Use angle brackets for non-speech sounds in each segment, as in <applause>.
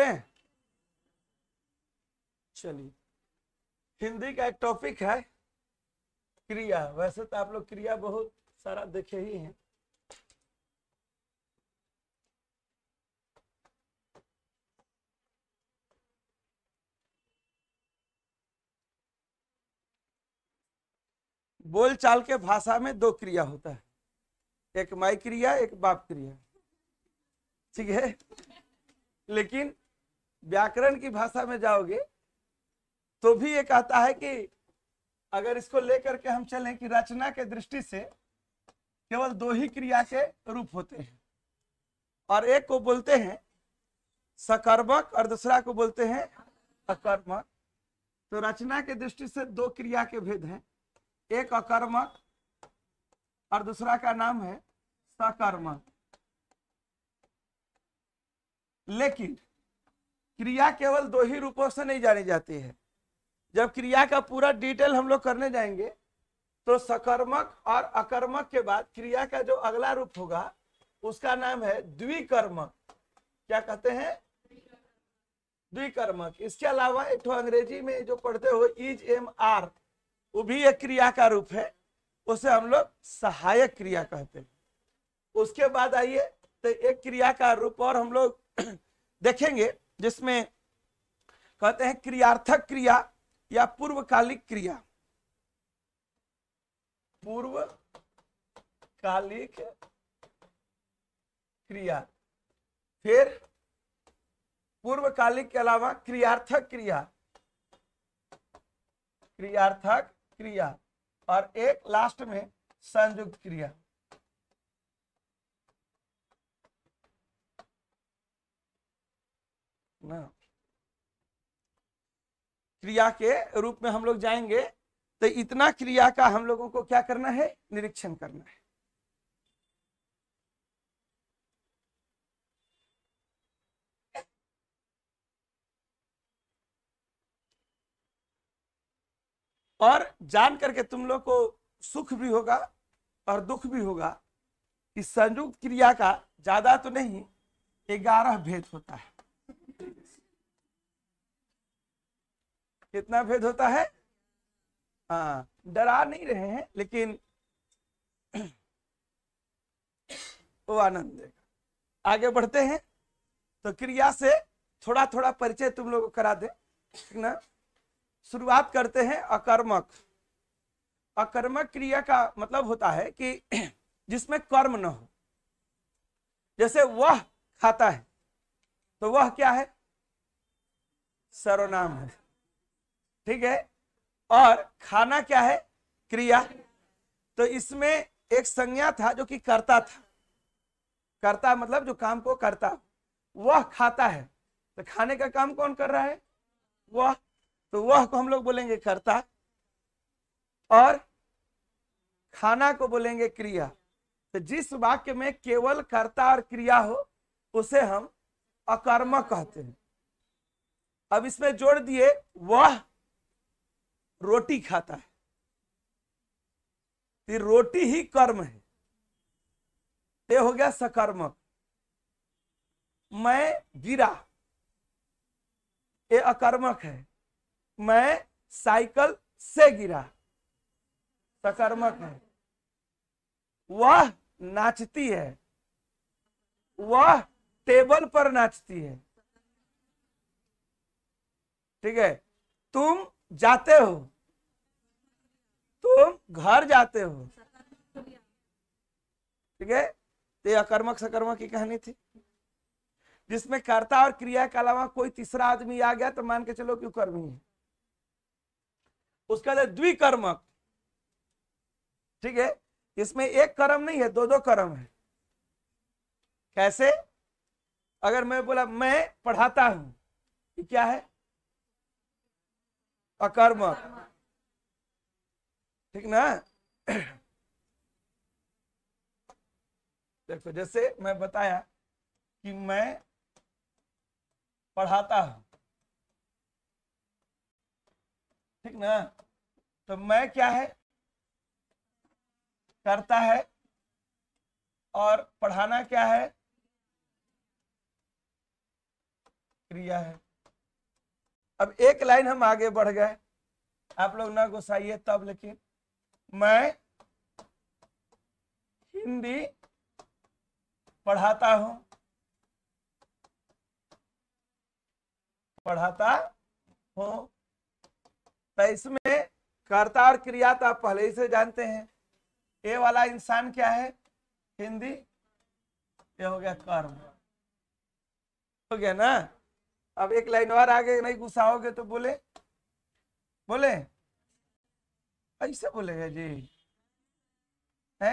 रहे हैं चलिए हिंदी का एक टॉपिक है क्रिया वैसे तो आप लोग क्रिया बहुत सारा देखे ही हैं बोल चाल के भाषा में दो क्रिया होता है एक माई क्रिया एक बाप क्रिया ठीक है लेकिन व्याकरण की भाषा में जाओगे तो भी ये कहता है कि अगर इसको लेकर के हम चलें कि रचना के दृष्टि से केवल दो ही क्रिया के रूप होते हैं और एक को बोलते हैं सकर्मक और दूसरा को बोलते हैं अकर्मक तो रचना के दृष्टि से दो क्रिया के भेद हैं एक अकर्मक और दूसरा का नाम है सकर्मक लेकिन क्रिया केवल दो ही रूपों से नहीं जानी जाती है जब क्रिया का पूरा डिटेल हम लोग करने जाएंगे तो सकर्मक और अकर्मक के बाद क्रिया का जो अगला रूप होगा उसका नाम है द्विकर्मक क्या कहते हैं द्विकर्मक इसके अलावा एक तो अंग्रेजी में जो पढ़ते हो इज एम आर वो भी एक क्रिया का रूप है उसे हम लोग सहायक क्रिया कहते हैं उसके बाद आइए तो एक क्रिया का रूप और हम लोग <clears throat> देखेंगे जिसमें कहते हैं क्रियार्थक क्रिया या पूर्वकालिक क्रिया पूर्वकालिक क्रिया फिर पूर्वकालिक के अलावा क्रियार्थक क्रिया क्रियार्थक क्रिया और एक लास्ट में संयुक्त क्रिया ना क्रिया के रूप में हम लोग जाएंगे तो इतना क्रिया का हम लोगों को क्या करना है निरीक्षण करना है और जान करके तुम लोग को सुख भी होगा और दुख भी होगा इस संयुक्त क्रिया का ज्यादा तो नहीं ग्यारह भेद होता है कितना भेद होता है हाँ डरा नहीं रहे हैं लेकिन वो आनंद देगा आगे बढ़ते हैं तो क्रिया से थोड़ा थोड़ा परिचय तुम लोग करा दे ना शुरुआत करते हैं अकर्मक अकर्मक क्रिया का मतलब होता है कि जिसमें कर्म न हो जैसे वह खाता है तो वह क्या है सर्वनाम है ठीक है और खाना क्या है क्रिया तो इसमें एक संज्ञा था जो कि करता था करता मतलब जो काम को करता वह खाता है तो खाने का काम कौन कर रहा है वह तो वह को हम लोग बोलेंगे करता और खाना को बोलेंगे क्रिया तो जिस वाक्य में केवल कर्ता और क्रिया हो उसे हम अकर्मक कहते हैं अब इसमें जोड़ दिए वह रोटी खाता है तो रोटी ही कर्म है ते हो गया सकर्मक मैं गिरा ये अकर्मक है मैं साइकिल से गिरा सकर्मक है वह नाचती है वह टेबल पर नाचती है ठीक है तुम जाते हो तुम घर जाते हो ठीक है तो अकर्मक सकर्मक की कहानी थी जिसमें कर्ता और क्रिया के अलावा कोई तीसरा आदमी आ गया तो मान के चलो क्यों कर्मी है उसका द्विकर्मक ठीक है इसमें एक कर्म नहीं है दो दो कर्म है कैसे अगर मैं बोला मैं पढ़ाता हूं क्या है अकर्मक ठीक ना देखो जैसे मैं बताया कि मैं पढ़ाता हूं ठीक ना तो मैं क्या है करता है और पढ़ाना क्या है क्रिया है अब एक लाइन हम आगे बढ़ गए आप लोग ना गुस्साइए तब लेकिन मैं हिंदी पढ़ाता हूं पढ़ाता हूं तो इसमें कर्ता और क्रिया तो आप पहले ही से जानते हैं ये वाला इंसान क्या है हिंदी ये हो गया कर्म हो गया ना अब एक लाइन और आगे नहीं गुस्साओगे तो बोले बोले ऐसे बोलेगा जी है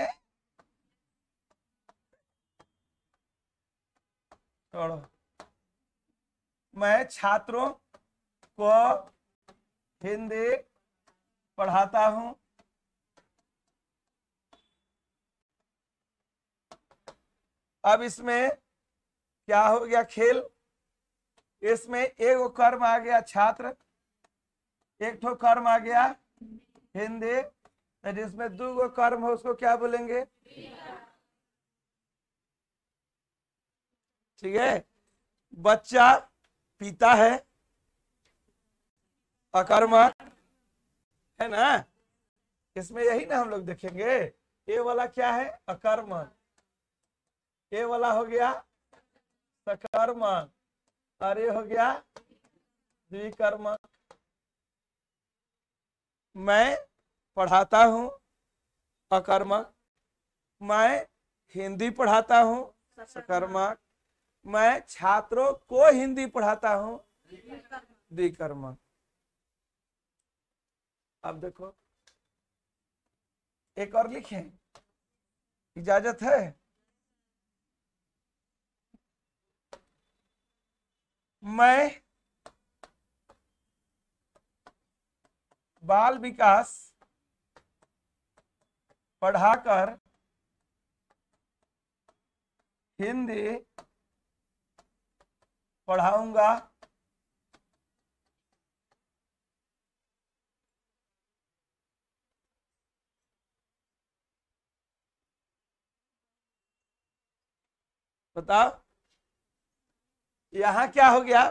छोड़ो मैं छात्रों को हिंदी पढ़ाता हूं अब इसमें क्या हो गया खेल इसमें एक कर्म आ गया छात्र एक ठो कर्म आ गया हिंदी जिसमें दो गो कर्म हो उसको क्या बोलेंगे ठीक है बच्चा पिता है अकर्मा है ना इसमें यही ना हम लोग देखेंगे ये वाला क्या है अकर्म ये वाला हो गया सकर्मण और ये हो गया द्विकर्मक मैं पढ़ाता हूँ अकर्मक मैं हिंदी पढ़ाता हूँ अकर्मक मैं छात्रों को हिंदी पढ़ाता हूँ दिकर्मक अब देखो एक और लिखें इजाजत है मैं बाल विकास पढ़ाकर हिंदी पढ़ाऊंगा बताओ यहाँ क्या हो गया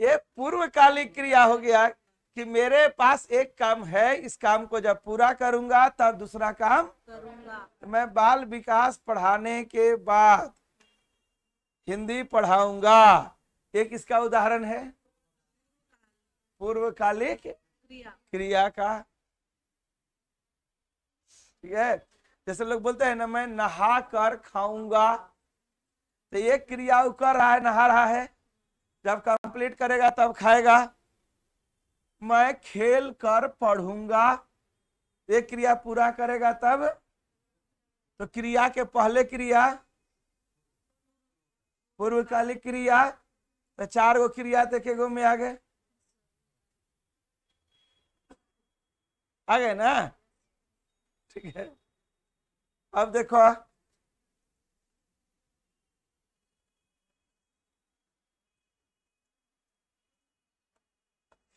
ये पूर्वकालिक क्रिया हो गया कि मेरे पास एक काम है इस काम को जब पूरा करूंगा तब दूसरा काम करूंगा तो मैं बाल विकास पढ़ाने के बाद हिंदी पढ़ाऊंगा एक इसका उदाहरण है पूर्वकालिक क्रिया क्रिया का ठीक है जैसे लोग बोलते हैं ना मैं नहा कर खाऊंगा तो एक क्रिया कर रहा है नहा रहा है जब कंप्लीट करेगा तब खाएगा मैं खेल कर पढ़ूंगा एक क्रिया पूरा करेगा तब तो क्रिया के पहले क्रिया पूर्वकालिक क्रिया तो चार गो क्रिया देखे गो में आ गए आ गए ना ठीक है अब देखो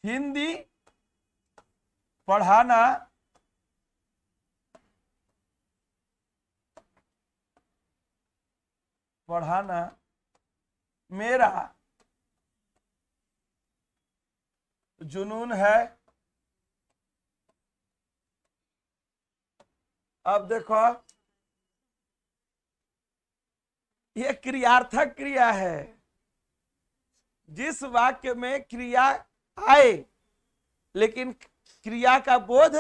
हिंदी पढ़ाना पढ़ाना मेरा जुनून है अब देखो ये क्रियार्थक क्रिया है जिस वाक्य में क्रिया आए लेकिन क्रिया का बोध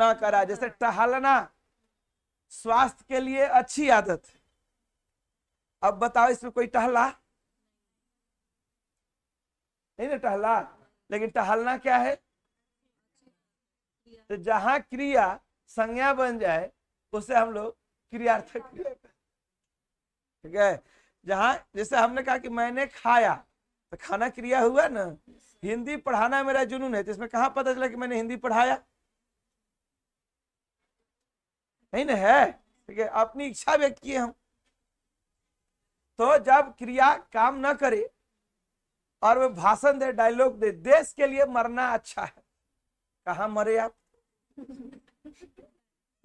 ना करा जैसे टहलना स्वास्थ्य के लिए अच्छी आदत है अब बताओ इसमें कोई टहला नहीं ना टहला लेकिन टहलना क्या है तो जहां क्रिया संज्ञा बन जाए उसे हम लोग क्रियार्थक ठीक है जहां जैसे हमने कहा कि मैंने खाया तो खाना क्रिया हुआ ना हिंदी पढ़ाना मेरा जुनून है तो इसमें कहा पता चला कि मैंने हिंदी पढ़ाया नहीं ना है ठीक है अपनी इच्छा व्यक्त किए हम तो जब क्रिया काम ना करे और वे भाषण दे डायलॉग दे देश के लिए मरना अच्छा है कहा मरे आप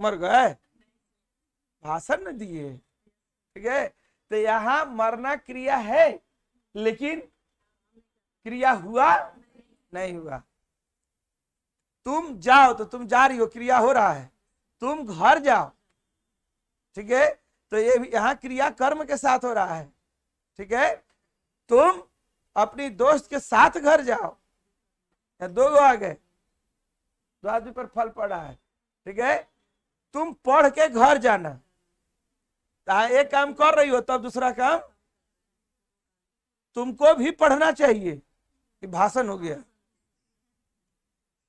मर गए भाषण न दिए ठीक है तो यहाँ मरना क्रिया है लेकिन क्रिया हुआ नहीं हुआ तुम जाओ तो तुम जा रही हो क्रिया हो रहा है तुम घर जाओ ठीक है तो ये यहाँ क्रिया कर्म के साथ हो रहा है ठीक है तुम अपनी दोस्त के साथ घर जाओ या दो गो आ गए दो आदमी पर फल पड़ा है ठीक है तुम पढ़ के घर जाना एक काम कर रही हो तब दूसरा काम तुमको भी पढ़ना चाहिए भाषण हो गया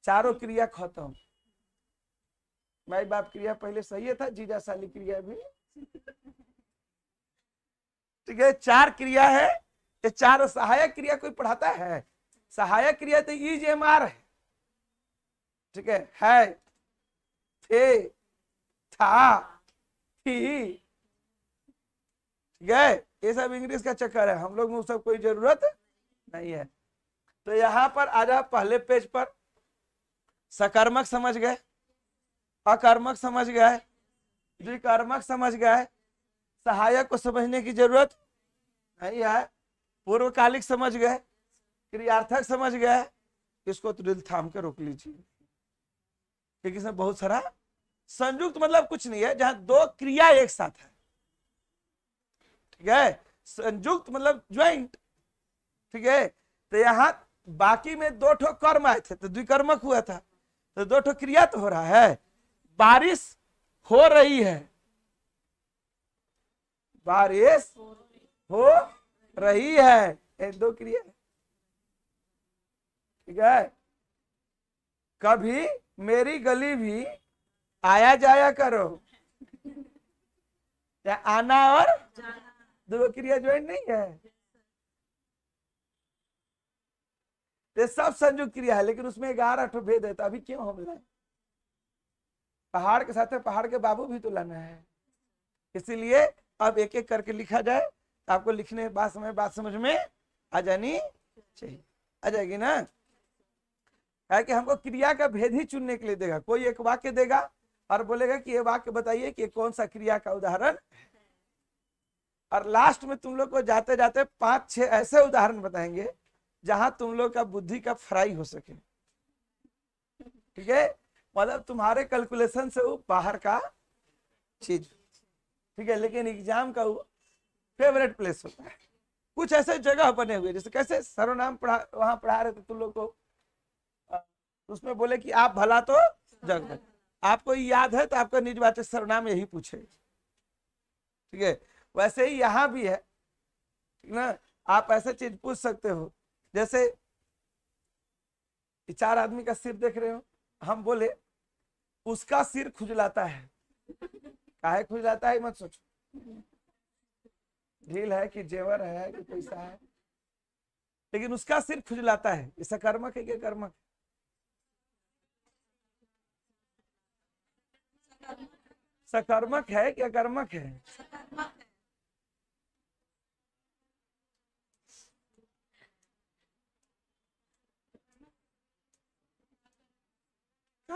चारों क्रिया खत्म माई बाप क्रिया पहले सही था जीजा साली क्रिया भी ठीक है चार क्रिया है ये चार सहायक क्रिया कोई पढ़ाता है सहायक क्रिया तो ई जे एम आर है ठीक है है थे था थी ठीक है ये सब इंग्लिश का चक्कर है हम लोग में सब कोई जरूरत नहीं है तो यहां पर आ जाओ पहले पेज पर सकर्मक समझ गए अकर्मक समझ गए द्विकर्मक समझ गए सहायक को समझने की जरूरत नहीं है पूर्वकालिक समझ गए क्रियार्थक समझ गए इसको तुरंत तो थाम के रोक लीजिए क्योंकि इसमें बहुत सारा संयुक्त मतलब कुछ नहीं है जहां दो क्रिया एक साथ है ठीक है संयुक्त मतलब ज्वाइंट ठीक है तो यहां बाकी में दो ठो कर्म आए थे तो द्विकर्मक हुआ था तो दो ठो क्रिया तो हो रहा है बारिश हो रही है बारिश हो रही है दो क्रिया ठीक है कभी मेरी गली भी आया जाया करो या आना और दो क्रिया ज्वाइन नहीं है तो सब संयुक्त क्रिया है लेकिन उसमें ग्यारह ठो भेद है तो अभी क्यों हम लाए पहाड़ के साथ पहाड़ के बाबू भी तो लाना है इसीलिए अब एक एक करके लिखा जाए तो आपको लिखने बात समय बात समझ में आ जानी चाहिए आ जाएगी ना है कि हमको क्रिया का भेद ही चुनने के लिए देगा कोई एक वाक्य देगा और बोलेगा कि ये वाक्य बताइए कि कौन सा क्रिया का उदाहरण और लास्ट में तुम लोग को जाते जाते पांच छह ऐसे उदाहरण बताएंगे जहां तुम लोग का बुद्धि का फ्राई हो सके ठीक है मतलब तुम्हारे कैलकुलेशन से वो बाहर का चीज ठीक है लेकिन एग्जाम का वो फेवरेट प्लेस होता है कुछ ऐसे जगह बने हुए जैसे कैसे सर्वनाम पढ़ा वहां पढ़ा रहे थे तुम लोग को उसमें बोले कि आप भला तो जग भला आपको याद है तो आपका निर्वाचक सर्वनाम यही पूछे ठीक है वैसे ही यहाँ भी है ना आप ऐसा चीज पूछ सकते हो जैसे चार आदमी का सिर देख रहे हो हम बोले उसका सिर खुजलाता है काहे खुजलाता है मत सोचो ढील है कि जेवर है कि पैसा है लेकिन उसका सिर खुजलाता है ये सकर्मक है क्या कर्मक सकर्मक है क्या कर्मक है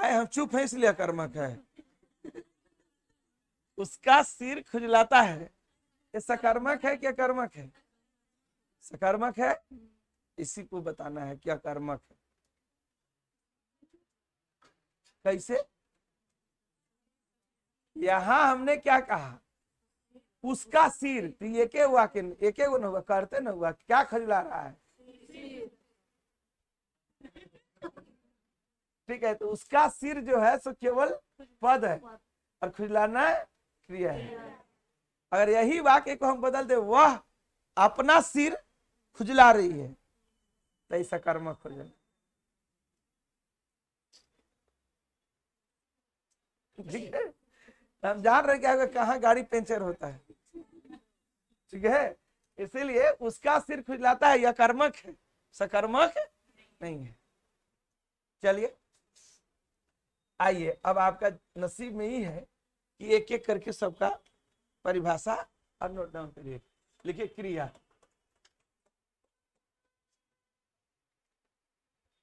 है हम चुप है इसलिए कर्मक है उसका सिर खुजलाता है ये सकर्मक है क्या कर्मक है सकर्मक है इसी को बताना है क्या कर्मक है कैसे यहां हमने क्या कहा उसका सिर तो एक हुआ के एक हुआ करते ना हुआ क्या खजला रहा है ठीक है तो उसका सिर जो है सो केवल पद है और खुजलाना क्रिया है अगर यही वाक्य को हम बदल दे वह अपना सिर खुजला रही है तो ऐसा कर्म खुजल ठीक है हम जान रहे क्या कहा गाड़ी पंचर होता है ठीक है इसीलिए उसका सिर खुजलाता है यह कर्मक है सकर्मक नहीं है चलिए आइए अब आपका नसीब में ही है कि एक एक करके सबका परिभाषा और नोट डाउन करिए लिखिए क्रिया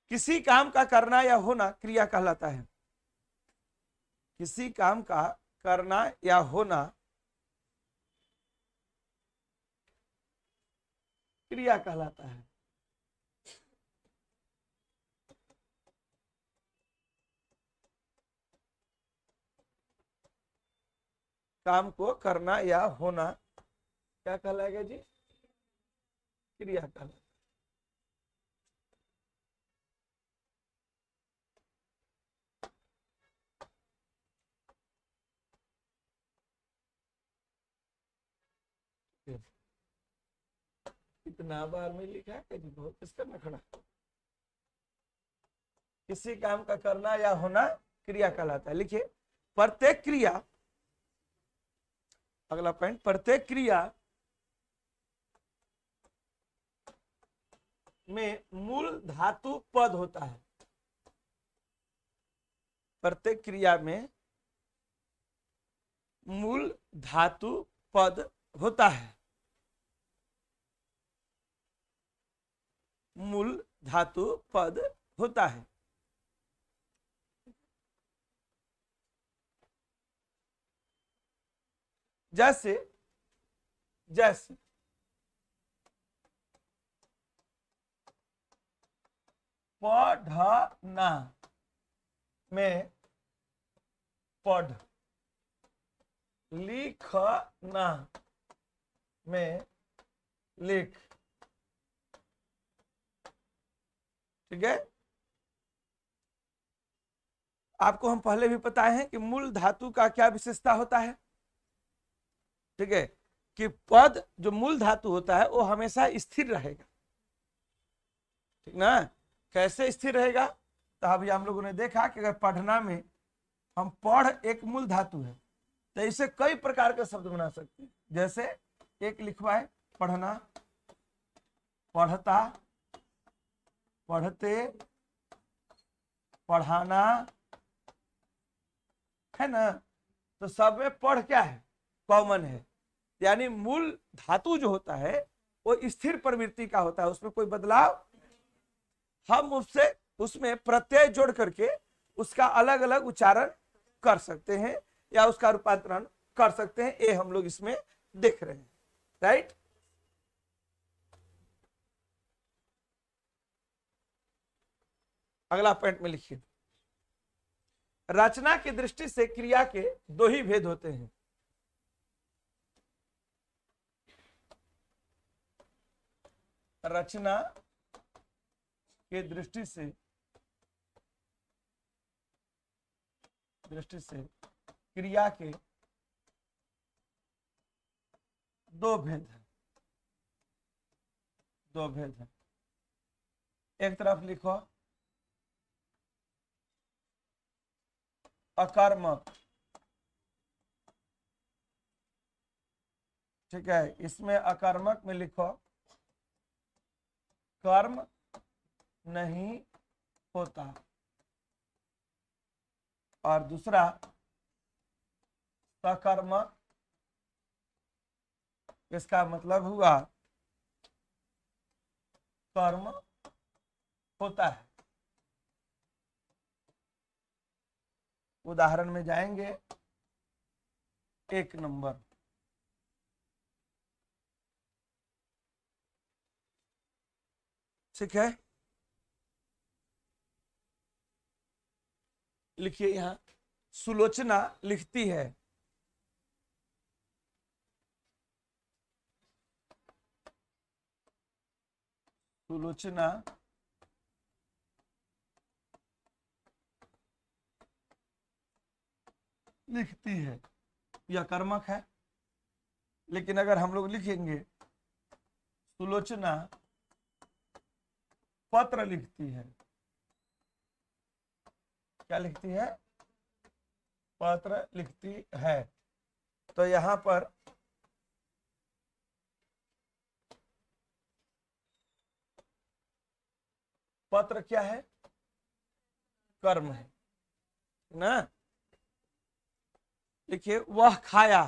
किसी काम का करना या होना क्रिया कहलाता है किसी काम का करना या होना क्रिया कहलाता है काम को करना या होना क्या कहलाएगा जी क्रिया कहलाएगा इतना बार में लिखा है जी बहुत इसका नखड़ा किसी काम का करना या होना क्रिया कहलाता है लिखिए प्रत्येक क्रिया अगला पॉइंट प्रत्येक क्रिया में मूल धातु पद होता है प्रत्येक क्रिया में मूल धातु पद होता है मूल धातु पद होता है जैसे जैसे पढ़ना में पढ़ लिखना में लिख ठीक है आपको हम पहले भी बताए हैं कि मूल धातु का क्या विशेषता होता है ठीक है कि पद जो मूल धातु होता है वो हमेशा स्थिर रहेगा ठीक ना कैसे स्थिर रहेगा तो अभी हम लोगों ने देखा कि अगर पढ़ना में हम पढ़ एक मूल धातु है तो इसे कई प्रकार के शब्द बना सकते हैं जैसे एक लिखवाए पढ़ना पढ़ता पढ़ते पढ़ाना है ना तो सब में पढ़ क्या है कॉमन है यानी मूल धातु जो होता है वो स्थिर प्रवृत्ति का होता है उसमें कोई बदलाव हम उससे उसमें प्रत्यय जोड़ करके उसका अलग अलग उच्चारण कर सकते हैं या उसका रूपांतरण कर सकते हैं ये हम लोग इसमें देख रहे हैं राइट अगला पॉइंट में लिखिए रचना की दृष्टि से क्रिया के दो ही भेद होते हैं रचना के दृष्टि से दृष्टि से क्रिया के दो भेद हैं दो भेद हैं एक तरफ लिखो अकर्मक ठीक है इसमें अकर्मक में लिखो कर्म नहीं होता और दूसरा सकर्म इसका मतलब हुआ कर्म होता है उदाहरण में जाएंगे एक नंबर ठीक है लिखिए यहां सुलोचना लिखती है सुलोचना लिखती है यह कर्मक है लेकिन अगर हम लोग लिखेंगे सुलोचना पत्र लिखती है क्या लिखती है पत्र लिखती है तो यहां पर पत्र क्या है कर्म है ना देखिए वह खाया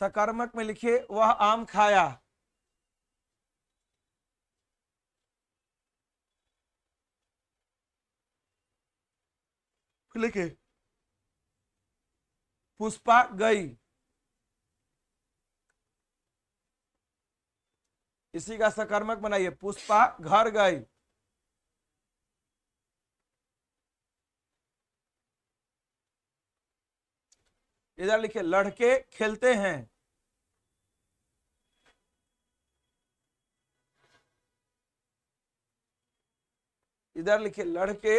सकर्मक में लिखिए वह आम खाया फिर लिखे पुष्पा गई इसी का सकर्मक बनाइए पुष्पा घर गई इधर लिखे लड़के खेलते हैं इधर लिखे लड़के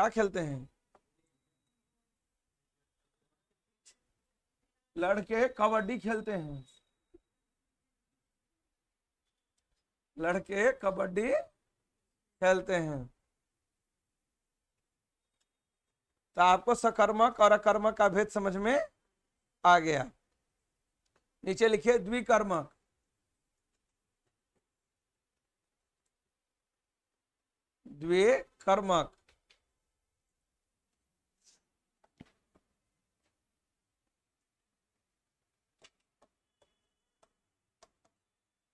क्या खेलते हैं लड़के कबड्डी खेलते हैं लड़के कबड्डी खेलते हैं तो आपको सकर्मक और अकर्मक का भेद समझ में आ गया नीचे लिखिए द्विकर्मक द्विकर्मक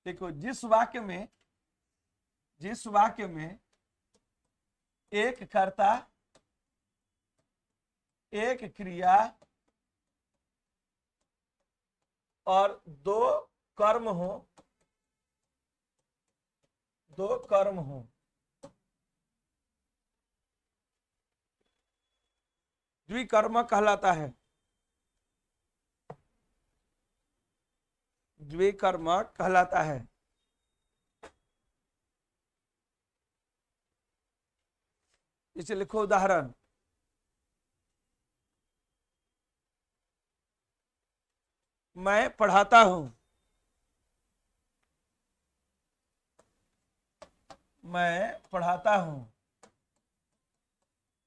देखो जिस वाक्य में जिस वाक्य में एक कर्ता एक क्रिया और दो कर्म हो दो कर्म हो द्विकर्म कहलाता है द्विकर्म कहलाता है इसे लिखो उदाहरण मैं पढ़ाता हूं मैं पढ़ाता हूं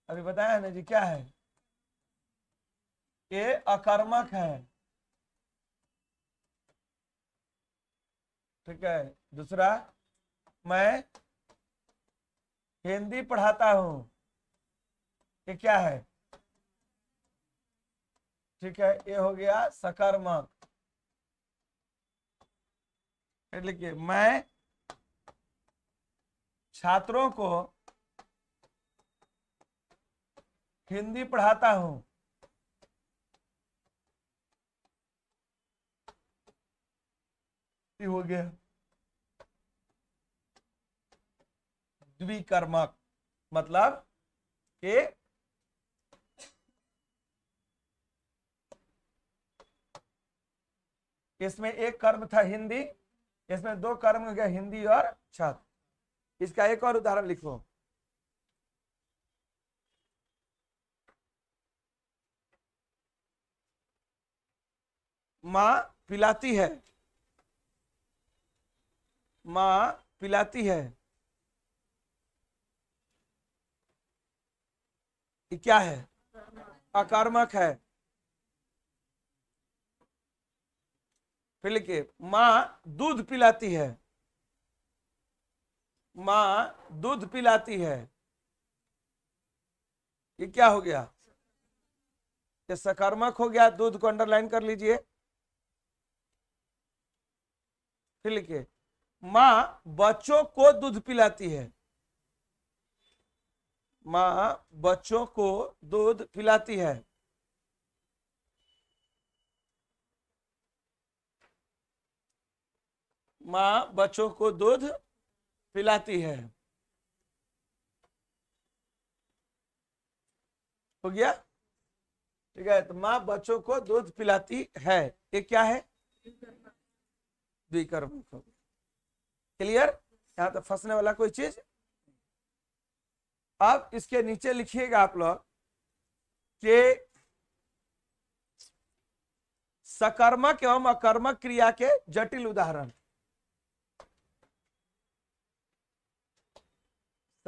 अभी बताया ना जी क्या है ये अकर्मक है ठीक है दूसरा मैं हिंदी पढ़ाता हूं ये क्या है ठीक है ये हो गया सकारात्मक लिखिए मैं छात्रों को हिंदी पढ़ाता हूं हो गया द्विकर्मक मतलब के इसमें एक कर्म था हिंदी इसमें दो कर्म हो गया हिंदी और छत इसका एक और उदाहरण लिखो मां पिलाती है मां पिलाती है क्या है अकर्मक है फिर लिखिए मां दूध पिलाती है मां दूध पिलाती है ये क्या हो गया ये सकर्मक हो गया दूध को अंडरलाइन कर लीजिए फिर लिखिए मां बच्चों को दूध पिलाती है माँ बच्चों को दूध पिलाती है माँ बच्चों को दूध पिलाती है हो गया ठीक है तो माँ बच्चों को दूध पिलाती है ये क्या है द्विकर्म क्लियर यहाँ तो फंसने वाला कोई चीज अब इसके नीचे लिखिएगा आप लोग के सकर्मक एवं अकर्मक क्रिया के जटिल उदाहरण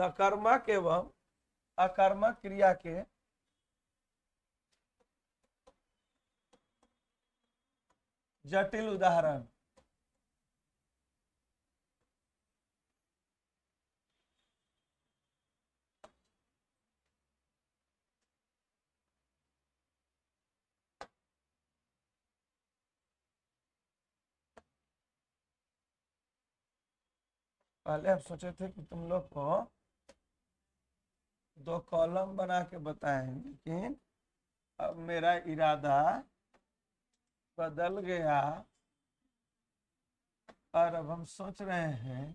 सकर्मक एवं अकर्मक क्रिया के जटिल उदाहरण पहले हम सोचे थे कि तुम लोग को दो कॉलम बना के बताएं लेकिन अब मेरा इरादा बदल गया और अब हम सोच रहे हैं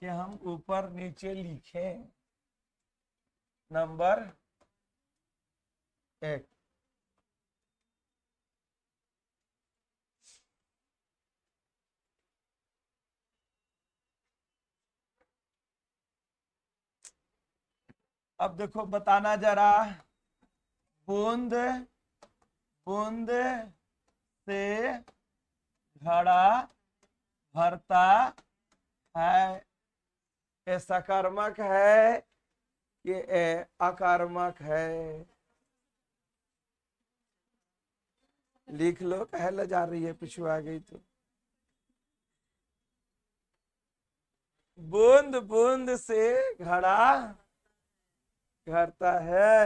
कि हम ऊपर नीचे लिखें नंबर एक अब देखो बताना जरा बूंद बूंद से घड़ा भरता है ये सकर्मक है ये अकर्मक है लिख लो कहल जा रही है पिछु आ गई तो बूंद बूंद से घड़ा करता है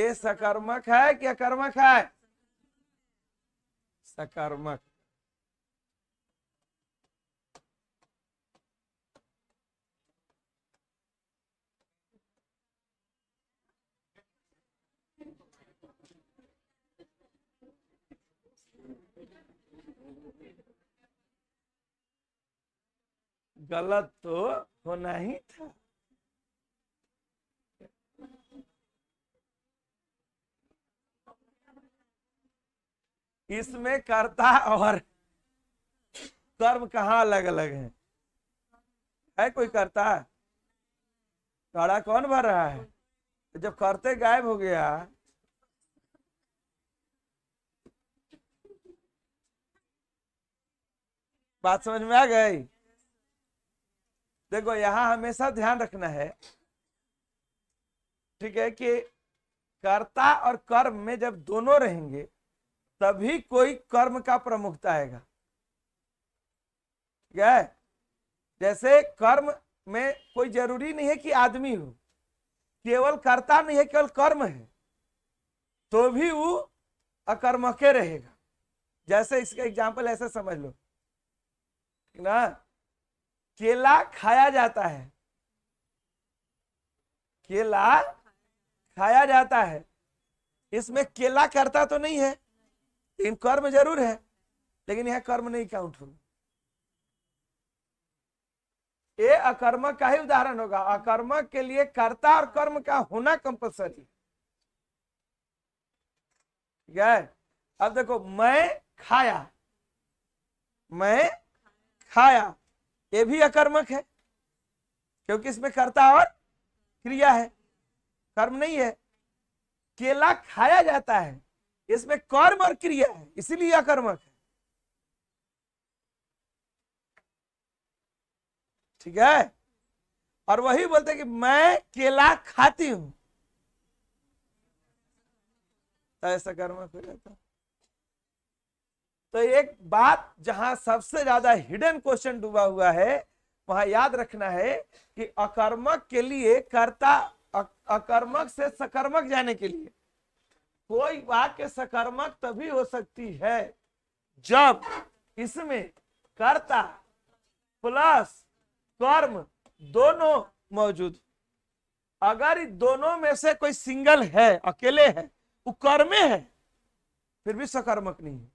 ए सकर्मक है क्या कर्मक है सकर्मक गलत तो होना ही था इसमें कर्ता और कर्म कहा अलग अलग है है कोई कर्ता कड़ा कौन भर रहा है जब करते गायब हो गया बात समझ में आ गई देखो यहां हमेशा ध्यान रखना है ठीक है कि कर्ता और कर्म में जब दोनों रहेंगे तभी कोई कर्म का प्रमुखता आएगा ठीक है जैसे कर्म में कोई जरूरी नहीं है कि आदमी हो केवल कर्ता नहीं है केवल कर्म है तो भी वो अकर्मके रहेगा जैसे इसका एग्जाम्पल ऐसे समझ लो ना केला खाया जाता है केला खाया जाता है इसमें केला करता तो नहीं है लेकिन कर्म जरूर है लेकिन यह कर्म नहीं काउंट होगा ये अकर्मक का ही उदाहरण होगा अकर्मक के लिए कर्ता और कर्म का होना कंपलसरी अब देखो मैं खाया मैं खाया ये भी अकर्मक है क्योंकि इसमें कर्ता और क्रिया है कर्म नहीं है केला खाया जाता है इसमें कर्म और क्रिया है इसीलिए अकर्मक है ठीक है और वही बोलते हैं कि मैं केला खाती हूं तो ऐसा कर्मक हो जाता तो एक बात जहां सबसे ज्यादा हिडन क्वेश्चन डूबा हुआ है वहां याद रखना है कि अकर्मक के लिए कर्ता अकर्मक से सकर्मक जाने के लिए कोई वाक्य सकर्मक तभी हो सकती है जब इसमें कर्ता प्लस कर्म दोनों मौजूद अगर दोनों में से कोई सिंगल है अकेले है वो कर्मे है फिर भी सकर्मक नहीं है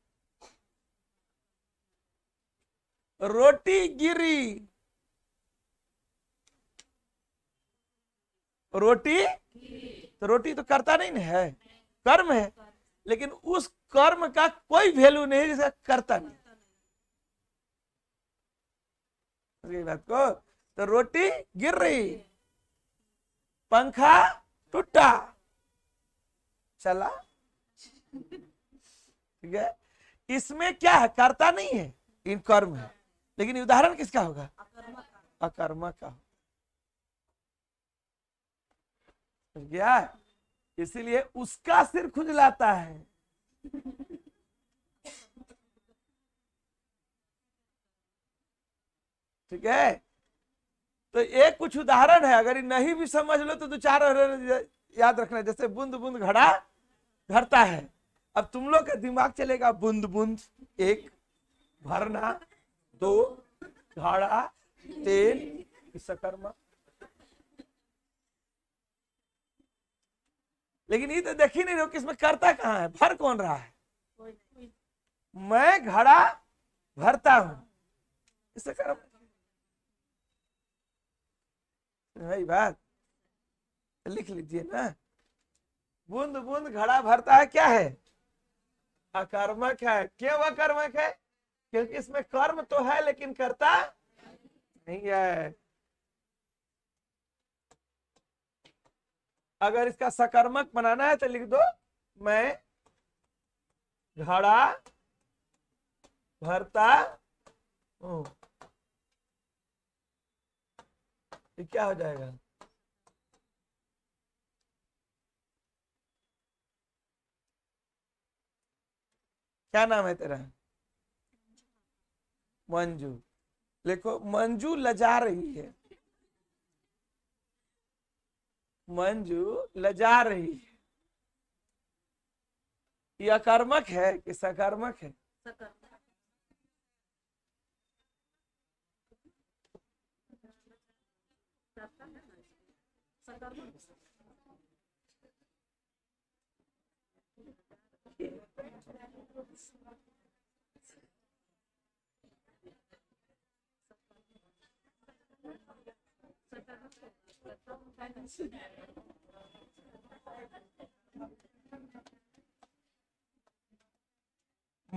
रोटी गिरी रोटी तो रोटी तो करता नहीं है कर्म है लेकिन उस कर्म का कोई वैल्यू नहीं जिसका करता नहीं बात को तो रोटी गिर रही पंखा टूटा चला ठीक है इसमें क्या है करता नहीं है इन कर्म है लेकिन उदाहरण किसका होगा अकर्मा का हो गया इसीलिए उसका सिर खुजलाता है ठीक है तो एक कुछ उदाहरण है अगर नहीं भी समझ लो तो दो चार याद रखना जैसे बूंद बूंद घड़ा घड़ता है अब तुम लोग का दिमाग चलेगा बूंद बूंद एक भरना दो घड़ा तेल विश्वकर्मा लेकिन ये तो देख ही नहीं रहे हो कि इसमें करता कहाँ है भर कौन रहा है मैं घड़ा भरता हूं इससे कर बात लिख लीजिए ना बूंद बूंद घड़ा भरता है क्या है अकर्मक है क्यों अकर्मक है क्योंकि इसमें कर्म तो है लेकिन करता नहीं है अगर इसका सकर्मक बनाना है तो लिख दो मैं घड़ा भरता हूं क्या हो जाएगा क्या नाम है तेरा मंजू लिखो मंजू लजा रही है मंजू लजा रही है यह अकर्मक है कि सकर्मक है सकर्मक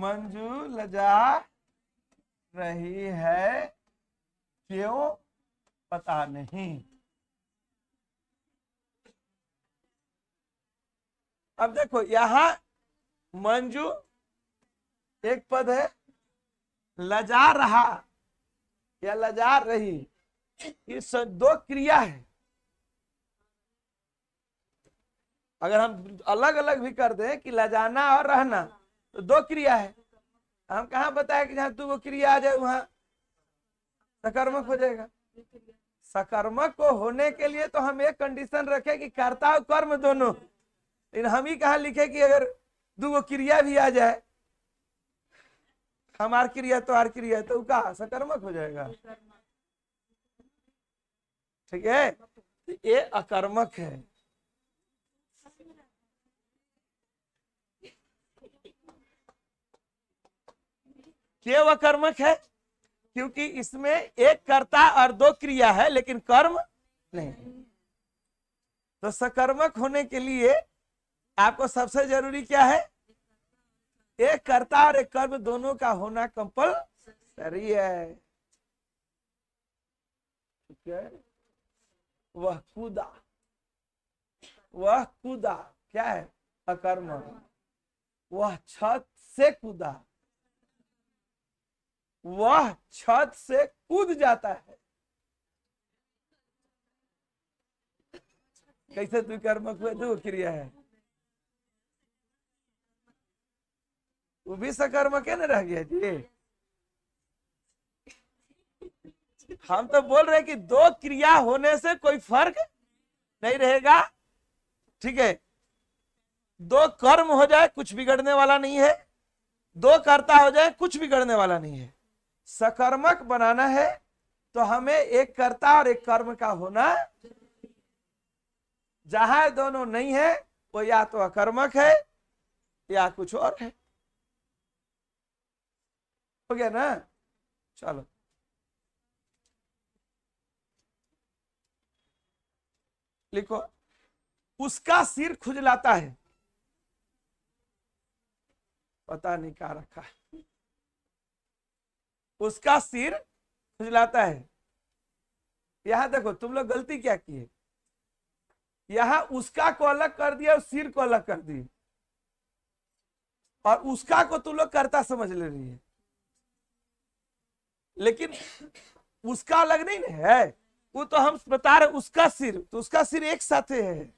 मंजू लजा रही है क्यों पता नहीं अब देखो यहां मंजू एक पद है लजा रहा या लजा रही ये दो क्रिया है अगर हम अलग अलग भी कर दें कि लजाना और रहना तो दो क्रिया है हम कहा बताए कि जहाँ तू वो क्रिया आ जाए वहाँ सकर्मक हो जाएगा सकर्मक को होने के लिए तो हम एक कंडीशन रखे कि कर्ता और कर्म दोनों लेकिन हम ही कहा लिखे कि अगर दू वो क्रिया भी आ जाए हमार क्रिया तो आर क्रिया तो कहा सकर्मक हो जाएगा ठीक है तो ये अकर्मक है क्यों वह कर्मक है क्योंकि इसमें एक कर्ता और दो क्रिया है लेकिन कर्म नहीं तो सकर्मक होने के लिए आपको सबसे जरूरी क्या है एक कर्ता और एक कर्म दोनों का होना कंपलसरी है है वह कुदा वह कुदा क्या है अकर्म वह छत से कुदा वह छत से कूद जाता है कैसे तू हुए तू क्रिया है वो भी सकर्म के ना रह गया जी हम तो बोल रहे हैं कि दो क्रिया होने से कोई फर्क नहीं रहेगा ठीक है दो कर्म हो जाए कुछ बिगड़ने वाला नहीं है दो कर्ता हो जाए कुछ बिगड़ने वाला नहीं है सकर्मक बनाना है तो हमें एक कर्ता और एक कर्म का होना जहां दोनों नहीं है वो या तो अकर्मक है या कुछ और है हो गया ना चलो लिखो उसका सिर खुजलाता है पता नहीं कहा रखा है उसका सिर खुजलाता है यहां देखो तुम लोग गलती क्या किए यहां उसका को अलग कर दिया और सिर को अलग कर दिए और उसका को तुम लोग करता समझ ले रही है लेकिन उसका अलग नहीं है वो तो हम बता रहे उसका सिर तो उसका सिर एक साथ है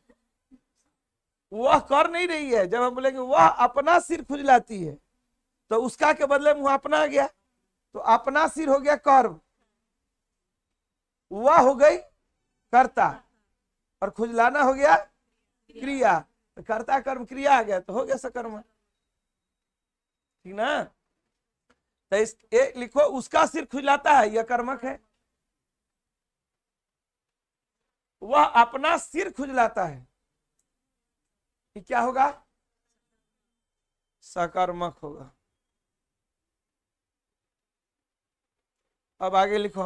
वह कर नहीं रही है जब हम बोलेंगे वह अपना सिर खुजलाती है तो उसका के बदले में वह अपना गया तो अपना सिर हो गया कर्म वह हो गई कर्ता और खुजलाना हो गया क्रिया तो कर्ता कर्म क्रिया आ गया तो हो गया सकर्म ठीक ना तो इस ए, लिखो उसका सिर खुजलाता है यह कर्मक है वह अपना सिर खुजलाता है क्या होगा सकर्मक होगा अब आगे लिखो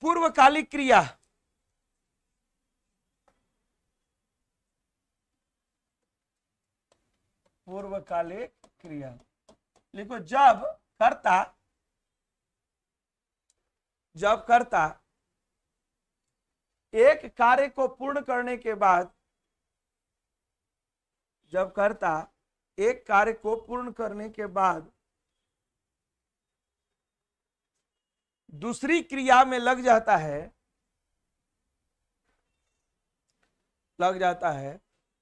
पूर्वकालिक क्रिया पूर्वकालिक क्रिया लिखो जब कर्ता जब कर्ता एक कार्य को पूर्ण करने के बाद जब कर्ता एक कार्य को पूर्ण करने के बाद दूसरी क्रिया में लग जाता है लग जाता है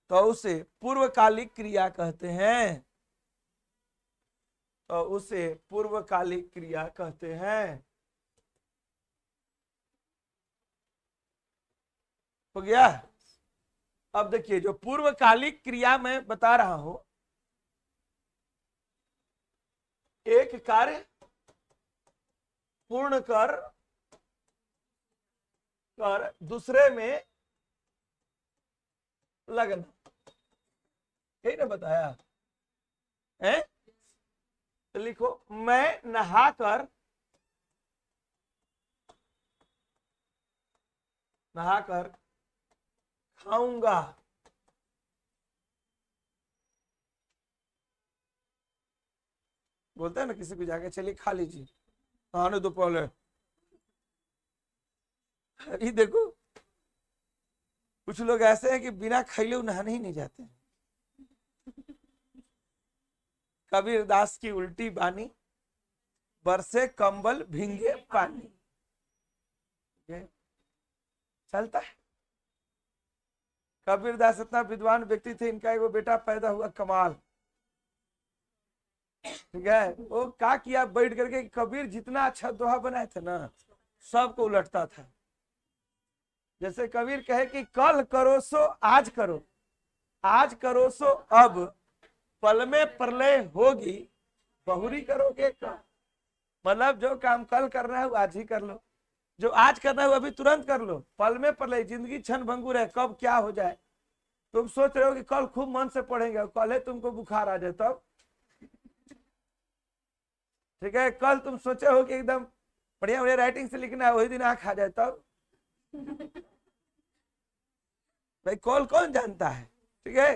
तो उसे पूर्वकालिक क्रिया कहते हैं तो उसे पूर्वकालिक क्रिया कहते हैं हो गया अब देखिए जो पूर्वकालिक क्रिया मैं बता रहा हूं एक कार्य पूर्ण कर कर दूसरे में लगना ठीक ना बताया है तो लिखो मैं नहाकर नहाकर खाऊंगा बोलता है ना किसी को जाके चलिए खा लीजिए तो आने दो पहले ये देखो कुछ लोग ऐसे हैं कि बिना खैले नहाने ही नहीं जाते कबीर दास की उल्टी बानी बरसे कंबल भिंगे पानी चलता है कबीर दास इतना विद्वान व्यक्ति थे इनका एगो बेटा पैदा हुआ कमाल ठीक है वो का किया बैठ करके कबीर जितना अच्छा दोहा बनाए थे ना सबको उलटता था जैसे कबीर कहे कि कल करो सो आज करो आज करो सो अब पल में प्रलय होगी बहुरी करोगे मतलब जो काम कल करना है वो आज ही कर लो जो आज करना है वो अभी तुरंत कर लो पल में प्रलय जिंदगी क्षण भंगुर है कब क्या हो जाए तुम सोच रहे हो कि कल खूब मन से पढ़ेंगे कल है तुमको बुखार आ जाए तब तो ठीक है कल तुम सोचे हो कि एकदम बढ़िया बढ़िया राइटिंग से लिखना है वही दिन आँख आ जाए तब <laughs> भाई कॉल कौन जानता है ठीक है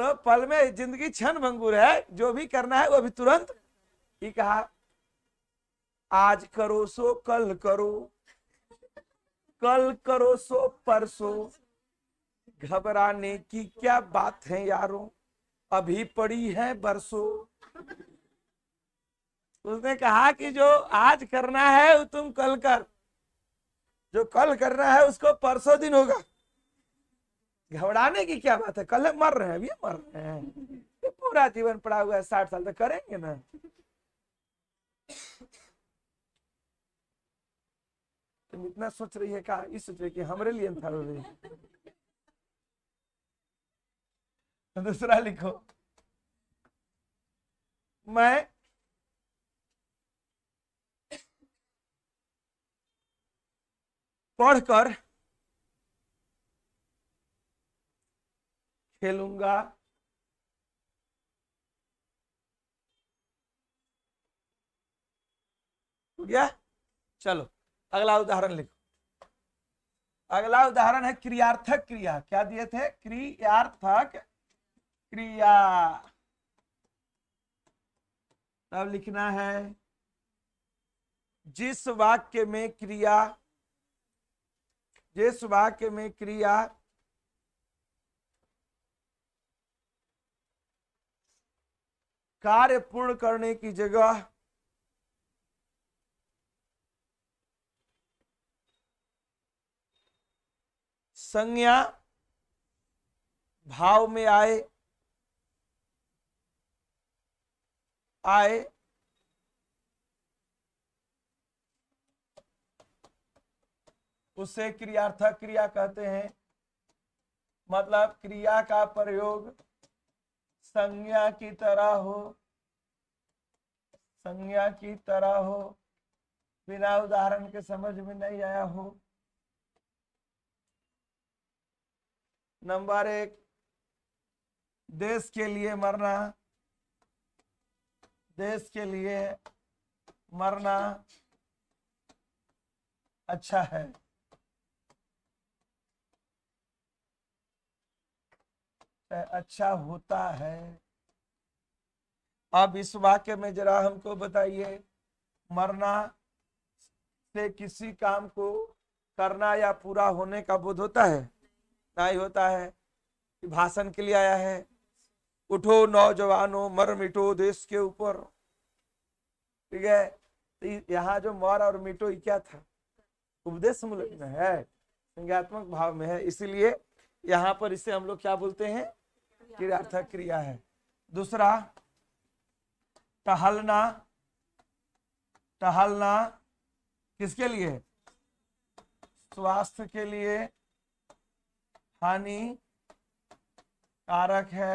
तो पल में जिंदगी क्षण भंगुर है जो भी करना है वो भी तुरंत ही कहा आज करो सो कल करो कल करो सो परसो घबराने की क्या बात है यारों अभी पड़ी है बरसों उसने कहा कि जो आज करना है वो तुम कल कर जो कल करना है उसको परसों दिन होगा घबराने की क्या बात है कल मर रहे हैं अभी मर रहे हैं पूरा जीवन पड़ा हुआ है साठ साल तक तो करेंगे ना तुम इतना सोच रही है कहा इस सोच रही कि हमारे लिए था दूसरा लिखो मैं पढ़कर खेलूंगा हो गया चलो अगला उदाहरण लिखो अगला उदाहरण है क्रियार्थक क्रिया क्या दिए थे क्रियार्थक क्रिया तब लिखना है जिस वाक्य में क्रिया जिस वाक्य में क्रिया कार्य पूर्ण करने की जगह संज्ञा भाव में आए आए उसे क्रियार्थक क्रिया कहते हैं मतलब क्रिया का प्रयोग संज्ञा की तरह हो संज्ञा की तरह हो बिना उदाहरण के समझ में नहीं आया हो नंबर एक देश के लिए मरना देश के लिए मरना अच्छा है अच्छा होता है अब इस वाक्य में जरा हमको बताइए मरना से किसी काम को करना या पूरा होने का बोध होता है ना ही होता है भाषण के लिए आया है उठो नौजवानों मर मिटो देश के ऊपर ठीक है तो यहाँ जो मर और मिटो ये क्या था उपदेश मूलक में है संज्ञात्मक भाव में है इसीलिए यहाँ पर इसे हम लोग क्या बोलते हैं क्रियार्थक क्रिया है दूसरा टहलना टहलना किसके लिए स्वास्थ्य के लिए हानि कारक है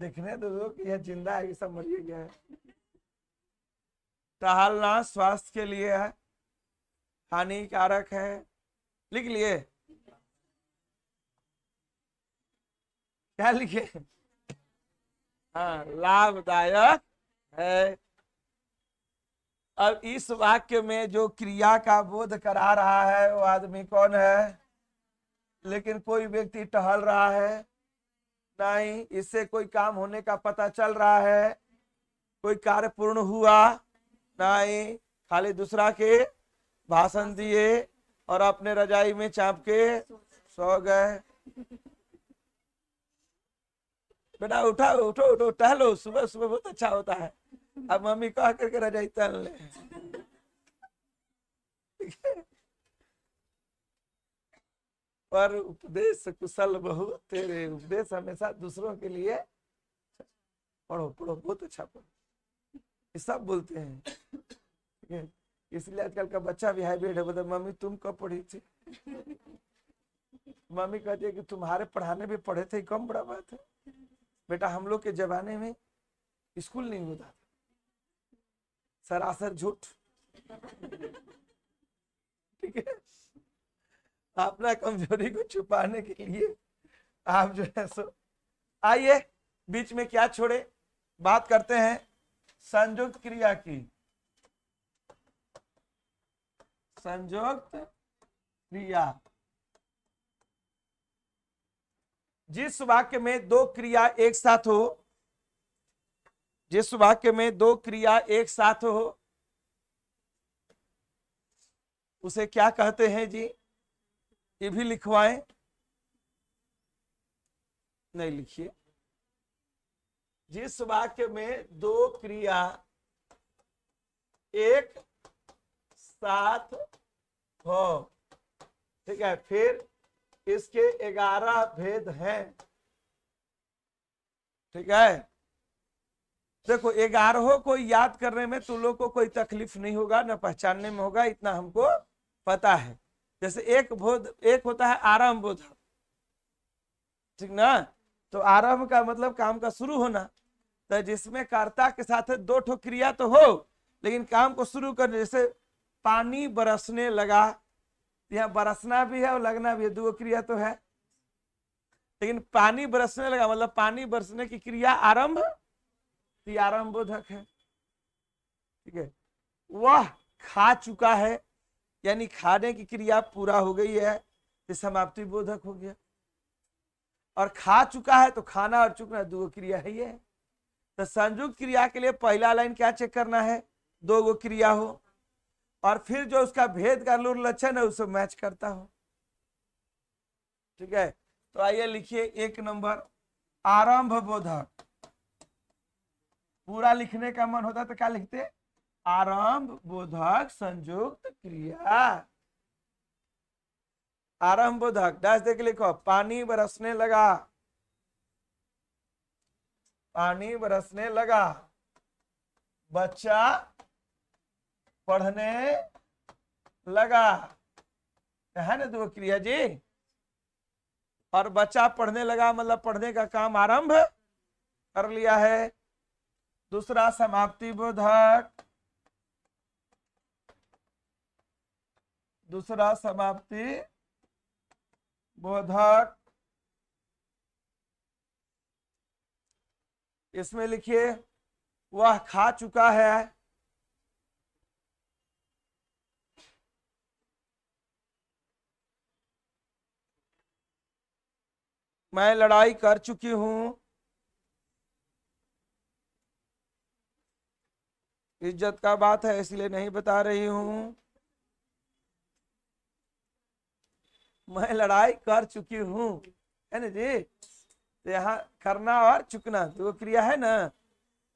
देखने दो दो कि यह जिंदा है सब मरिए गया है टहलना स्वास्थ्य के लिए हानिकारक है लिख लिए क्या लिखे हाँ लाभदायक है अब इस वाक्य में जो क्रिया का बोध करा रहा है वो आदमी कौन है लेकिन कोई व्यक्ति टहल रहा है नहीं इससे कोई काम होने का पता चल रहा है कोई कार्य पूर्ण हुआ नहीं खाली दूसरा के भाषण दिए और आपने रजाई में चाप के सो गए बेटा उठा उठो उठो टहलो सुबह सुबह बहुत अच्छा होता है अब मम्मी कह करके रजाई टहल ले पर उपदेश कुशल बहु तेरे उपदेश हमेशा दूसरों के लिए पढ़ो पढ़ो बहुत अच्छा पढ़ो ये सब बोलते हैं इसलिए आजकल का बच्चा भी हाइब्रिड है बोलता मम्मी तुम कब पढ़ी थी <laughs> मम्मी कहती है कि तुम्हारे पढ़ाने भी पढ़े थे कम बड़ा बात है बेटा हम लोग के जमाने में स्कूल नहीं होता था सरासर झूठ <laughs> ठीक है अपना कमजोरी को छुपाने के लिए आप जो है सो आइए बीच में क्या छोड़े बात करते हैं संयुक्त क्रिया की संयुक्त क्रिया जिस वाक्य में दो क्रिया एक साथ हो जिस वाक्य में दो क्रिया एक साथ हो उसे क्या कहते हैं जी ये भी लिखवाएं नहीं लिखिए जिस वाक्य में दो क्रिया एक सात हो ठीक है फिर इसके ग्यारह भेद हैं ठीक है देखो ग्यारह को याद करने में तुम लोग को कोई तकलीफ नहीं होगा ना पहचानने में होगा इतना हमको पता है जैसे एक बोध एक होता है आरंभ बोध ठीक ना तो आरंभ का मतलब काम का शुरू होना तो जिसमें कर्ता के साथ दो ठो क्रिया तो हो लेकिन काम को शुरू करने जैसे पानी बरसने लगा यह बरसना भी है और लगना भी है दो क्रिया तो है लेकिन पानी बरसने लगा मतलब पानी बरसने की क्रिया आरंभ तो आरंभोधक है ठीक है वह खा चुका है यानी खाने की क्रिया पूरा हो गई है समाप्ति बोधक हो गया और खा चुका है तो खाना और चुकना दो क्रिया है ये तो संयुक्त क्रिया के लिए पहला लाइन क्या चेक करना है दो गो क्रिया हो और फिर जो उसका भेद का लूर लक्षण है उसे मैच करता हो ठीक है तो आइए लिखिए एक नंबर आरंभ बोधक पूरा लिखने का मन होता तो क्या लिखते आरंभ बोधक संयुक्त क्रिया आरंभ बोधक डैश देख लिखो पानी बरसने लगा पानी बरसने लगा बच्चा पढ़ने लगा है ना दो क्रिया जी और बच्चा पढ़ने लगा मतलब पढ़ने का काम आरंभ कर लिया है दूसरा समाप्ति बोधक दूसरा समाप्ति बोधक इसमें लिखिए वह खा चुका है मैं लड़ाई कर चुकी हूं इज्जत का बात है इसलिए नहीं बता रही हूं मैं लड़ाई कर चुकी हूं है ना जी तो यहाँ करना और चुकना तो वो क्रिया है ना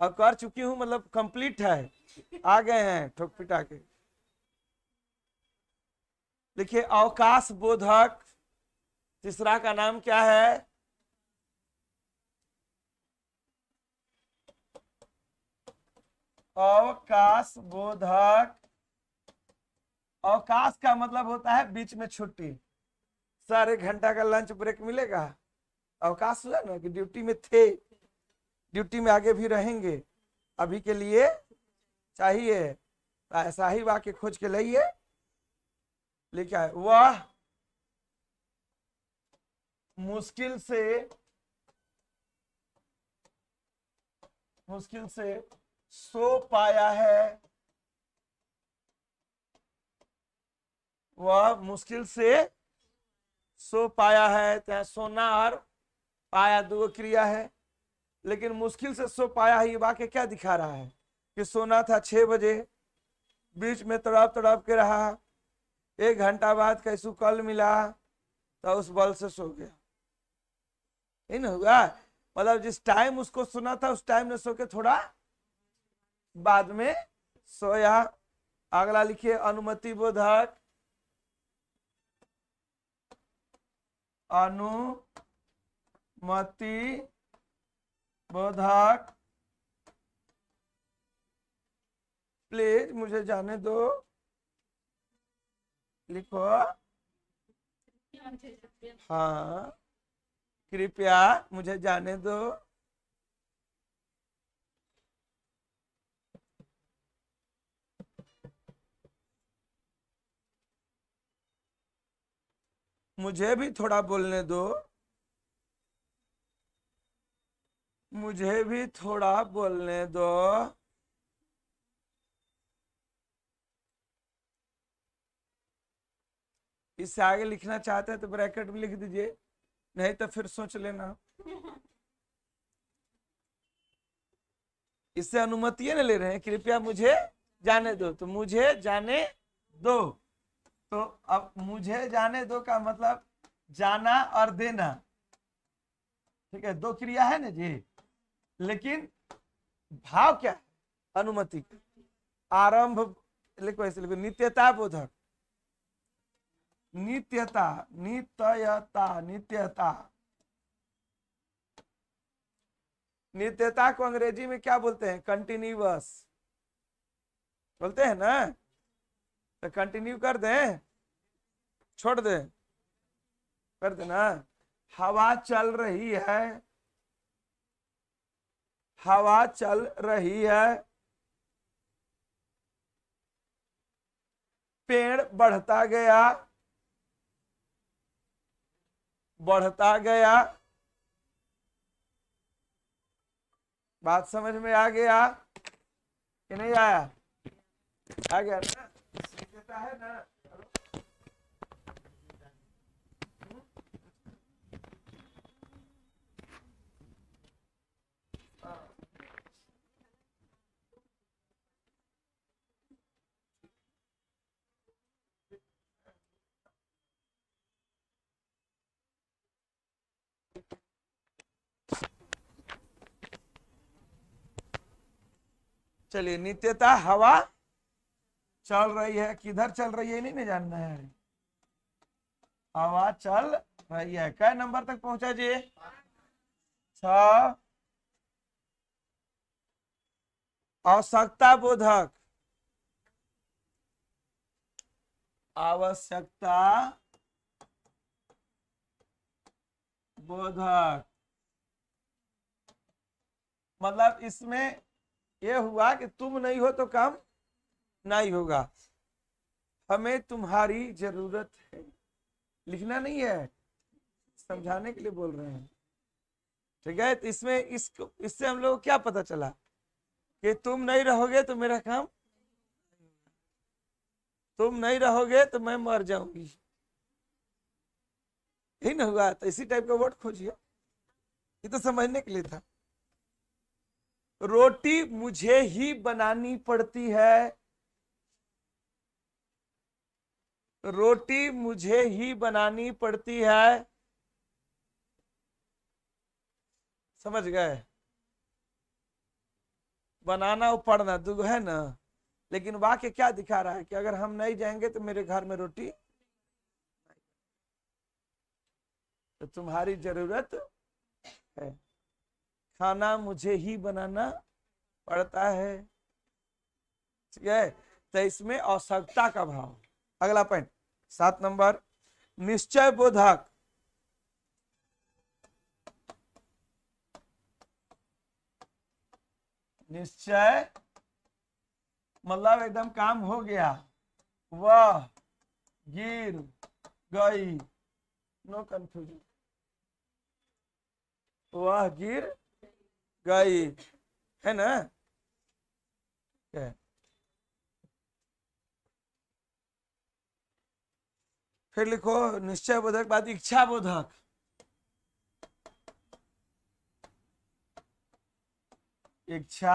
और कर चुकी हूं मतलब कंप्लीट है आ गए हैं ठोक पिटा के देखिए अवकाश बोधक तीसरा का नाम क्या है अवकाश बोधक अवकाश का मतलब होता है बीच में छुट्टी सर एक घंटा का लंच ब्रेक मिलेगा अवकाश हुआ ना कि ड्यूटी में थे ड्यूटी में आगे भी रहेंगे अभी के लिए चाहिए ऐसा ही वाक्य खोज के लाइए लिखा है वह मुश्किल से मुश्किल से सो पाया है वह मुश्किल से सो पाया है चाहे सोना और पाया दो क्रिया है लेकिन मुश्किल से सो पाया है ये वाक्य क्या दिखा रहा है कि सोना था छह बजे बीच में तड़प तड़प के रहा एक घंटा बाद कैसू कल मिला तो उस बल से सो गया हुआ मतलब जिस टाइम उसको सुना था उस टाइम ने सो के थोड़ा बाद में सो अगला लिखिए अनुमति बोधक अनुमति बोधक प्लीज मुझे जाने दो लिखो हाँ कृपया मुझे जाने दो मुझे भी थोड़ा बोलने दो मुझे भी थोड़ा बोलने दो इससे आगे लिखना चाहते हैं तो ब्रैकेट में लिख दीजिए नहीं तो फिर सोच लेना इससे अनुमति ये ले रहे हैं कृपया मुझे जाने दो तो मुझे जाने दो तो अब मुझे जाने दो का मतलब जाना और देना ठीक है दो क्रिया है ना जी लेकिन भाव क्या है अनुमति आरंभ लिखो ऐसे लिखो नित्यता बोधक नित्यता नित्यता नित्यता नित्यता को अंग्रेजी में क्या बोलते हैं कंटिन्यूअस बोलते हैं ना तो कंटिन्यू कर दें छोड़ दें कर देना हवा चल रही है हवा चल रही है पेड़ बढ़ता गया बढ़ता गया बात समझ में आ गया कि नहीं आया आ गया ना लगता है ना हाँ। चलिए नित्यता हवा चल रही है किधर चल रही है नहीं नहीं जानना है आवाज चल रही है क्या नंबर तक पहुंचा जी छ आवश्यकता बोधक आवश्यकता बोधक मतलब इसमें यह हुआ कि तुम नहीं हो तो कम नहीं होगा हमें तुम्हारी जरूरत है लिखना नहीं है समझाने के लिए बोल रहे हैं ठीक है तो इसमें इसको इससे हम लोग क्या पता चला कि तुम नहीं रहोगे तो मेरा काम तुम नहीं रहोगे तो मैं मर जाऊंगी यही ना हुआ तो इसी टाइप का वर्ड खोजिए ये तो समझने के लिए था रोटी मुझे ही बनानी पड़ती है रोटी मुझे ही बनानी पड़ती है समझ गए बनाना और पढ़ना दुगो है ना लेकिन वाक्य क्या दिखा रहा है कि अगर हम नहीं जाएंगे तो मेरे घर में रोटी तो तुम्हारी जरूरत है खाना मुझे ही बनाना पड़ता है ठीक है तो इसमें आवश्यकता का भाव अगला पॉइंट सात नंबर निश्चय बोधक निश्चय मतलब एकदम काम हो गया वह गिर गई नो कंफ्यूजन वह गिर गई है ना okay. फिर लिखो निश्चय बोधक बाद इच्छा बोधक इच्छा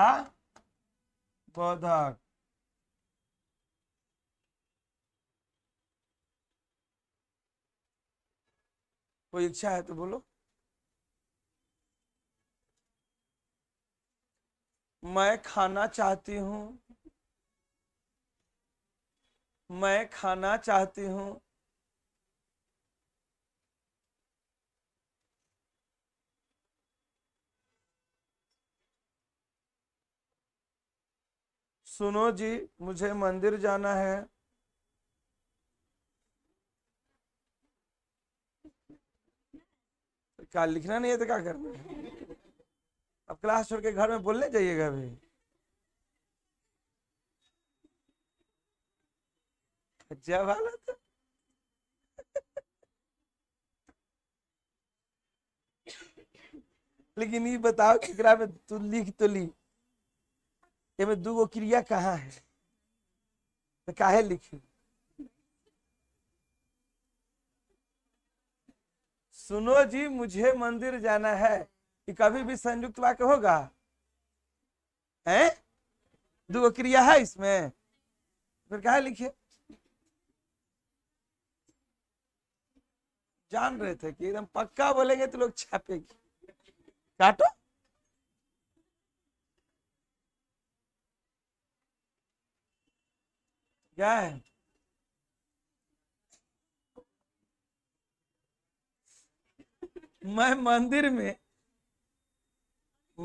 बोधक कोई इच्छा है तो बोलो मैं खाना चाहती हूँ मैं खाना चाहती हूँ सुनो जी मुझे मंदिर जाना है क्या लिखना नहीं है तो क्या करना है अब क्लास छोड़ के घर में बोलने जाइएगा अभी जब लेकिन ये बताओ कि में तू लिख तो ली एमे दू गो क्रिया कहाँ है तो काहे लिखी सुनो जी मुझे मंदिर जाना है कि कभी भी संयुक्त वाक्य होगा हैं दू गो क्रिया है इसमें फिर काहे लिखे जान रहे थे कि एकदम पक्का बोलेंगे तो लोग छापेगी काटो क्या है मैं मंदिर में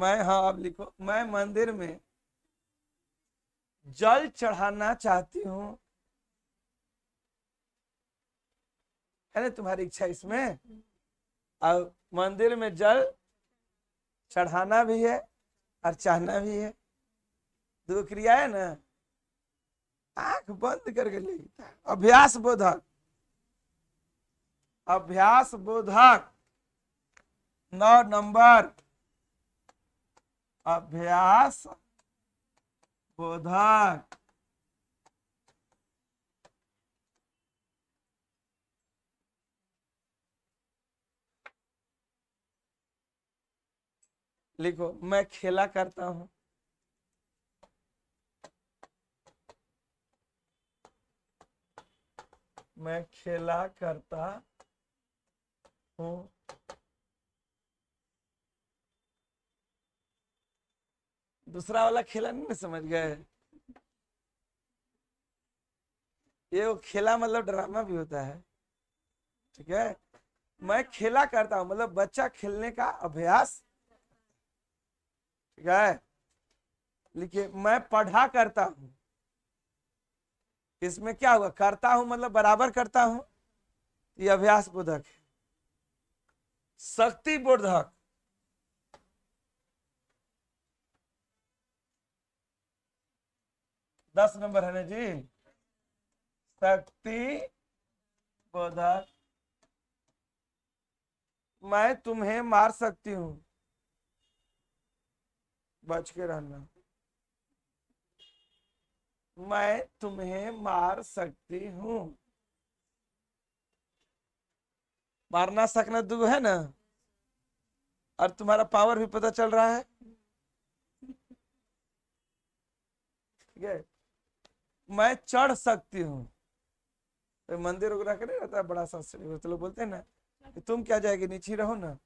मैं हाँ आप लिखो मैं मंदिर में जल चढ़ाना चाहती हूँ है ना तुम्हारी इच्छा इसमें और मंदिर में जल चढ़ाना भी है और चाहना भी है दो क्रिया है ना आंख बंद करके लिखता अभ्यास बोधक अभ्यास बोधक नौ नंबर अभ्यास बोधक लिखो मैं खेला करता हूं मैं खेला करता हूँ दूसरा वाला खेला नहीं ना समझ गए ये वो खेला मतलब ड्रामा भी होता है ठीक है मैं खेला करता हूँ मतलब बच्चा खेलने का अभ्यास ठीक है लिखिए मैं पढ़ा करता हूँ इसमें क्या हुआ करता हूं मतलब बराबर करता हूं ये अभ्यास बोधक है शक्ति बोधक दस नंबर है ना जी शक्ति बोधक मैं तुम्हें मार सकती हूं बच के रहना मैं तुम्हें मार सकती हूँ मारना सकना दू है ना और तुम्हारा पावर भी पता चल रहा है ठीक है मैं चढ़ सकती हूँ तो मंदिर वगैरह के नहीं रहता है बड़ा सा तो लोग बोलते हैं ना तुम क्या जाएगी नीचे रहो ना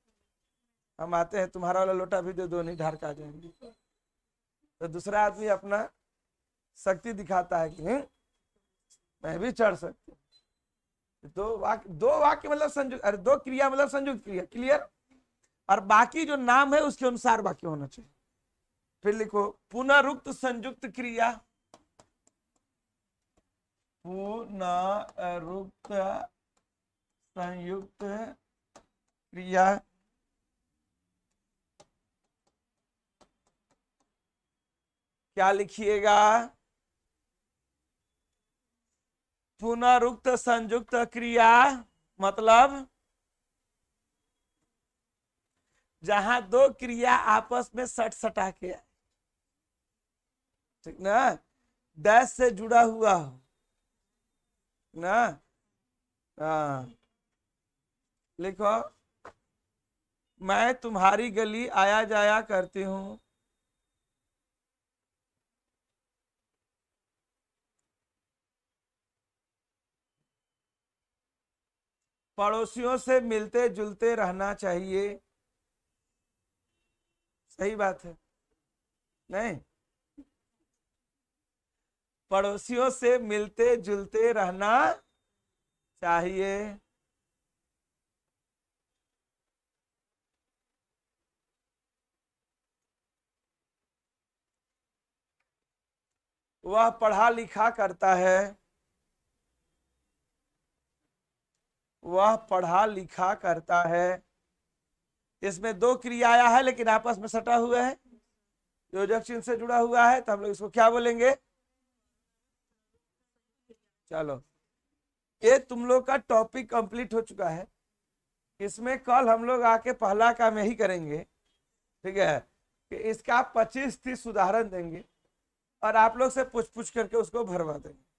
हम आते हैं तुम्हारा वाला लोटा भी दे दो नहीं ढार आ जाएंगे तो दूसरा आदमी अपना शक्ति दिखाता है कि नहीं मैं भी चढ़ सकती हूँ दो वाक्य दो वाक्य मतलब संयुक्त अरे दो क्रिया मतलब संयुक्त क्रिया क्लियर और बाकी जो नाम है उसके अनुसार वाक्य होना चाहिए फिर लिखो पुनरुक्त संयुक्त क्रिया पुनरुक्त संयुक्त क्रिया क्या लिखिएगा पुनरुक्त संयुक्त क्रिया मतलब जहां दो क्रिया आपस में सट सटा के आए ठीक ना डैश से जुड़ा हुआ हो ना आ, हाँ। लिखो मैं तुम्हारी गली आया जाया करती हूँ पड़ोसियों से मिलते जुलते रहना चाहिए सही बात है नहीं पड़ोसियों से मिलते जुलते रहना चाहिए वह पढ़ा लिखा करता है वह पढ़ा लिखा करता है इसमें दो क्रिया आया है लेकिन आपस में सटा हुआ है योजक चिन्ह से जुड़ा हुआ है तो हम लोग इसको क्या बोलेंगे चलो ये तुम लोग का टॉपिक कंप्लीट हो चुका है इसमें कल हम लोग आके पहला काम यही करेंगे ठीक है कि इसका पच्चीस तीस उदाहरण देंगे और आप लोग से पूछ पूछ करके उसको भरवा देंगे